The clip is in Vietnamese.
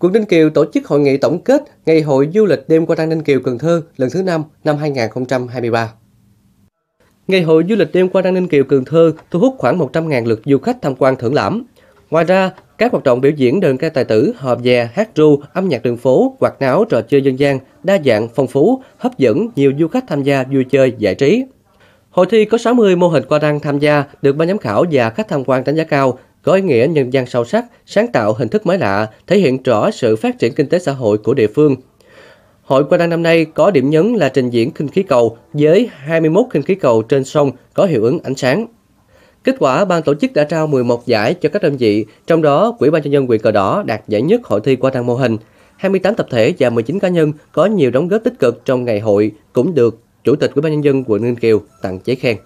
Quận Ninh Kiều tổ chức hội nghị tổng kết Ngày hội du lịch đêm qua Đăng Ninh Kiều Cần Thơ lần thứ 5 năm 2023. Ngày hội du lịch đêm qua Đăng Ninh Kiều Cần Thơ thu hút khoảng 100.000 lượt du khách tham quan thưởng lãm. Ngoài ra, các hoạt động biểu diễn đơn ca tài tử, hợp dè, hát ru, âm nhạc đường phố, quạt náo, trò chơi dân gian đa dạng, phong phú, hấp dẫn nhiều du khách tham gia vui chơi, giải trí. Hội thi có 60 mô hình qua đăng tham gia được ban giám khảo và khách tham quan đánh giá cao, có ý nghĩa nhân gian sâu sắc, sáng tạo hình thức mới lạ, thể hiện rõ sự phát triển kinh tế xã hội của địa phương. Hội qua đăng năm nay có điểm nhấn là trình diễn khinh khí cầu với 21 khinh khí cầu trên sông có hiệu ứng ánh sáng. Kết quả, ban tổ chức đã trao 11 giải cho các đơn vị, trong đó Quỹ ban nhân dân quyền cờ đỏ đạt giải nhất hội thi qua đăng mô hình. 28 tập thể và 19 cá nhân có nhiều đóng góp tích cực trong ngày hội cũng được Chủ tịch quỹ ban nhân dân quận Ninh Kiều tặng giấy khen.